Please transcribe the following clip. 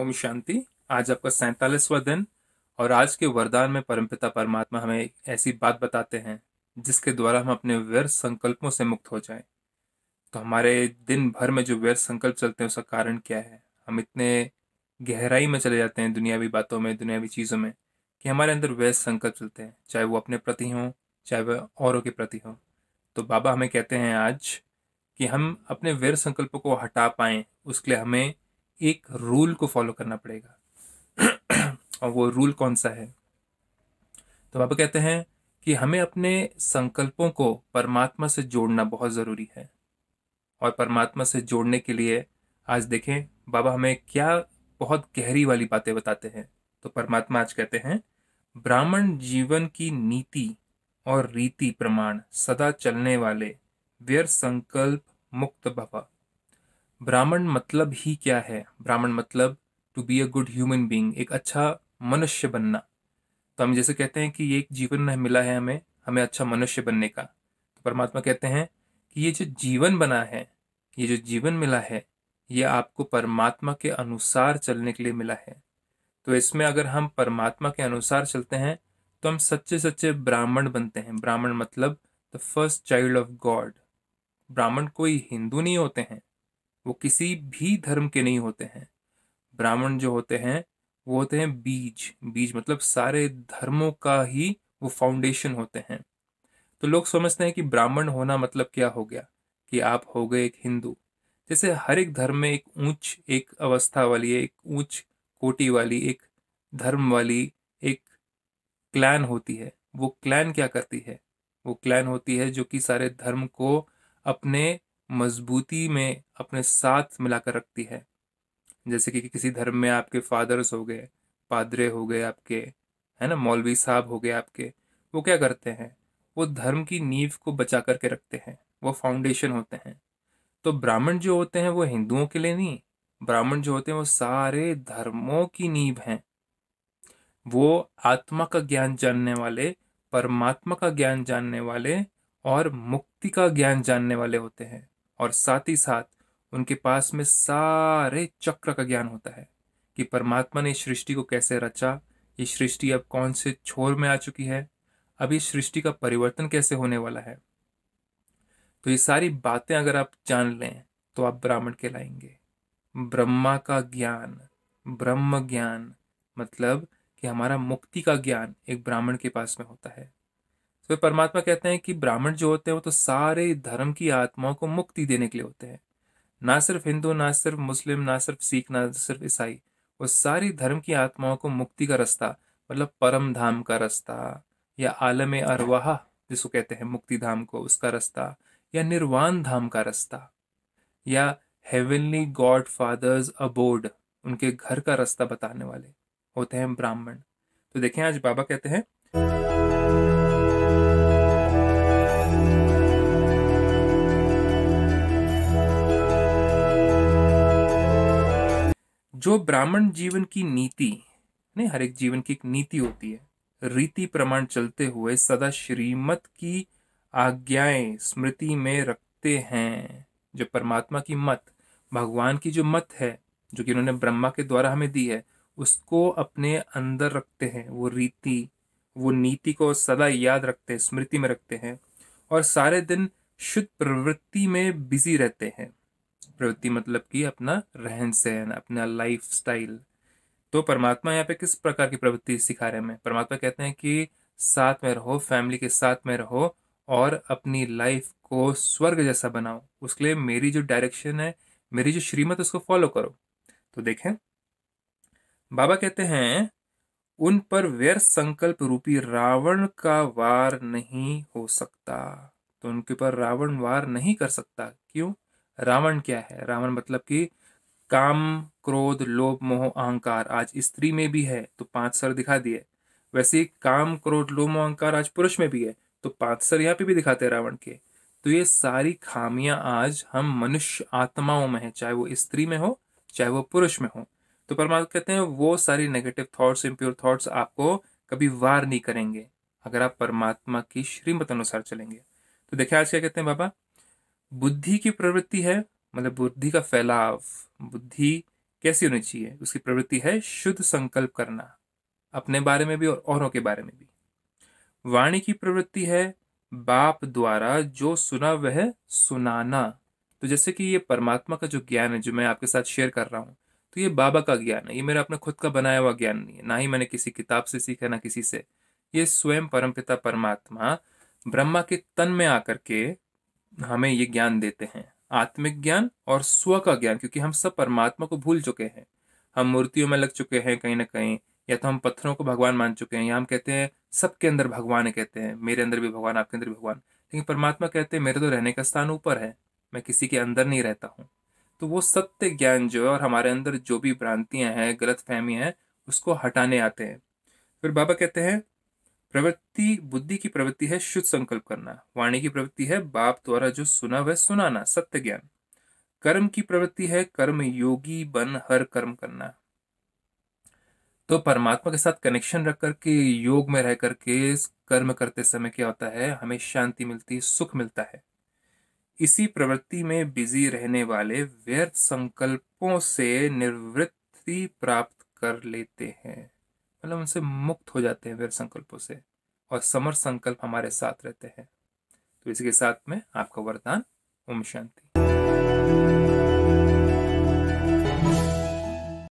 ओम शांति आज आपका सैतालीसवा दिन और आज के वरदान में परमपिता परमात्मा हमें एक ऐसी बात बताते हैं जिसके द्वारा हम अपने व्यर्थ संकल्पों से मुक्त हो जाएं तो हमारे दिन भर में जो व्यर्थ संकल्प चलते हैं उसका कारण क्या है हम इतने गहराई में चले जाते हैं दुनियावी बातों में दुनियावी चीज़ों में कि हमारे अंदर व्यर्थ संकल्प चलते हैं चाहे वो अपने प्रति हों चाहे वह औरों के प्रति हों तो बाबा हमें कहते हैं आज कि हम अपने व्यर्थ संकल्पों को हटा पाएं उसके लिए हमें एक रूल को फॉलो करना पड़ेगा और वो रूल कौन सा है तो बाबा कहते हैं कि हमें अपने संकल्पों को परमात्मा से जोड़ना बहुत ज़रूरी है और परमात्मा से जोड़ने के लिए आज देखें बाबा हमें क्या बहुत गहरी वाली बातें बताते हैं तो परमात्मा आज कहते हैं ब्राह्मण जीवन की नीति और रीति प्रमाण सदा चलने वाले व्यर्थ संकल्प मुक्त भवा ब्राह्मण मतलब ही क्या है ब्राह्मण मतलब to be a good human being एक अच्छा मनुष्य बनना तो हम जैसे कहते हैं कि ये एक जीवन मिला है हमें हमें अच्छा मनुष्य बनने का तो परमात्मा कहते हैं कि ये जो जीवन बना है ये जो जीवन मिला है ये आपको परमात्मा के अनुसार चलने के लिए मिला है तो इसमें अगर हम परमात्मा के अनुसार चलते हैं तो हम सच्चे सच्चे ब्राह्मण बनते हैं ब्राह्मण मतलब the first child of God Brahmin कोई हिंदू नहीं होते हैं वो किसी भी धर्म के नहीं होते हैं ब्राह्मण जो होते हैं वो होते हैं बीज बीज मतलब सारे धर्मों का ही वो फाउंडेशन होते हैं तो लोग समझते हैं कि ब्राह्मण होना मतलब क्या हो गया कि आप हो गए एक हिंदू जैसे हर एक धर्म में एक ऊंच एक अवस्था वाली एक ऊंच कोटि वाली एक धर्म वाली एक क्लैन होती है वो क्लैन क्या करती है वो क्लैन होती है जो कि सारे धर्म को अपने मजबूती में अपने साथ मिलाकर रखती है जैसे कि किसी धर्म में आपके फादर्स हो गए पादरे हो गए आपके है ना मौलवी साहब हो गए आपके वो क्या करते हैं वो धर्म की नींव को बचा करके रखते हैं वो फाउंडेशन होते हैं तो ब्राह्मण जो होते हैं वो हिंदुओं के लिए नहीं ब्राह्मण जो होते हैं वो सारे धर्मों की नींव हैं वो आत्मा का ज्ञान जानने वाले परमात्मा का ज्ञान जानने वाले और मुक्ति का ज्ञान जानने वाले होते हैं और साथ ही साथ उनके पास में सारे चक्र का ज्ञान होता है कि परमात्मा ने सृष्टि को कैसे रचा ये सृष्टि अब कौन से छोर में आ चुकी है अब इस सृष्टि का परिवर्तन कैसे होने वाला है तो ये सारी बातें अगर आप जान लें तो आप ब्राह्मण कहलाएंगे ब्रह्मा का ज्ञान ब्रह्म ज्ञान मतलब कि हमारा मुक्ति का ज्ञान एक ब्राह्मण के पास में होता है फिर परमात्मा कहते हैं कि ब्राह्मण जो होते हैं वो तो सारे धर्म की आत्माओं को मुक्ति देने के लिए होते हैं ना सिर्फ हिंदू ना सिर्फ मुस्लिम ना सिर्फ सिख ना सिर्फ ईसाई वो सारी धर्म की आत्माओं को मुक्ति का रास्ता मतलब परम धाम का रास्ता या आलम अरवाह जिसको कहते हैं मुक्ति धाम को उसका रास्ता या निर्वाण धाम का रास्ता या हेवनली गॉड फादर्स अबोर्ड उनके घर का रास्ता बताने वाले होते हैं ब्राह्मण तो देखें आज बाबा कहते हैं जो ब्राह्मण जीवन की नीति नहीं हर एक जीवन की एक नीति होती है रीति प्रमाण चलते हुए सदा श्रीमत की आज्ञाएं स्मृति में रखते हैं जो परमात्मा की मत भगवान की जो मत है जो कि उन्होंने ब्रह्मा के द्वारा हमें दी है उसको अपने अंदर रखते हैं वो रीति वो नीति को सदा याद रखते हैं स्मृति में रखते हैं और सारे दिन शुद्ध प्रवृत्ति में बिजी रहते हैं प्रवृत्ति मतलब कि अपना रहन सहन अपना लाइफ स्टाइल तो परमात्मा यहाँ पे किस प्रकार की प्रवृत्ति सिखा रहे हैं हमें परमात्मा कहते हैं कि साथ में रहो फैमिली के साथ में रहो और अपनी लाइफ को स्वर्ग जैसा बनाओ उसके लिए मेरी जो डायरेक्शन है मेरी जो श्रीमत उसको फॉलो करो तो देखें बाबा कहते हैं उन पर व्यर्थ संकल्प रूपी रावण का वार नहीं हो सकता तो उनके ऊपर रावण वार नहीं कर सकता क्यों रावण क्या है रावण मतलब कि काम क्रोध लोभ मोह अहंकार आज स्त्री में भी है तो पांच सर दिखा दिए वैसे काम क्रोध लोभ मोह अहंकार आज पुरुष में भी है तो पांच सर यहाँ पे भी दिखाते हैं रावण के तो ये सारी खामियां आज हम मनुष्य आत्माओं में है चाहे वो स्त्री में हो चाहे वो पुरुष में हो तो परमात्मा कहते हैं वो सारी नेगेटिव थॉट्स इम्प्योर थॉट्स आपको कभी वार नहीं करेंगे अगर आप परमात्मा की श्रीमत अनुसार चलेंगे तो देखिए आज क्या कहते हैं बाबा बुद्धि की प्रवृत्ति है मतलब बुद्धि का फैलाव बुद्धि कैसी होनी चाहिए उसकी प्रवृत्ति है शुद्ध संकल्प करना अपने बारे में भी और औरों के बारे में भी वाणी की प्रवृत्ति है बाप द्वारा जो सुना वह सुनाना तो जैसे कि ये परमात्मा का जो ज्ञान है जो मैं आपके साथ शेयर कर रहा हूँ तो ये बाबा का ज्ञान है ये मेरा अपना खुद का बनाया हुआ ज्ञान नहीं है ना ही मैंने किसी किताब से सीखा ना किसी से ये स्वयं परमपिता परमात्मा ब्रह्मा के तन में आकर के हमें ये ज्ञान देते हैं आत्मिक ज्ञान और स्व का ज्ञान क्योंकि हम सब परमात्मा को भूल चुके हैं हम मूर्तियों में लग चुके हैं कहीं ना कहीं या तो हम पत्थरों को भगवान मान चुके हैं या हम कहते हैं सबके अंदर भगवान कहते हैं मेरे अंदर भी भगवान आपके अंदर भी भगवान लेकिन परमात्मा कहते हैं मेरे तो रहने का स्थान ऊपर है मैं किसी के अंदर नहीं रहता हूँ तो वो सत्य ज्ञान जो है और हमारे अंदर जो भी भ्रांतियाँ हैं गलत फहमी हैं उसको हटाने आते हैं फिर बाबा कहते हैं प्रवृत्ति बुद्धि की प्रवृत्ति है शुद्ध संकल्प करना वाणी की प्रवृत्ति है बाप द्वारा जो सुना वह सुनाना सत्य ज्ञान कर्म की प्रवृत्ति है कर्म योगी बन हर कर्म करना तो परमात्मा के साथ कनेक्शन रख करके योग में रह करके कर्म करते समय क्या होता है हमें शांति मिलती सुख मिलता है इसी प्रवृत्ति में बिजी रहने वाले व्यर्थ संकल्पों से निवृत्ति प्राप्त कर लेते हैं मतलब उनसे मुक्त हो जाते हैं व्यर्थ संकल्पों से और समर संकल्प हमारे साथ रहते हैं तो इसके साथ में आपका वरदान ओम शांति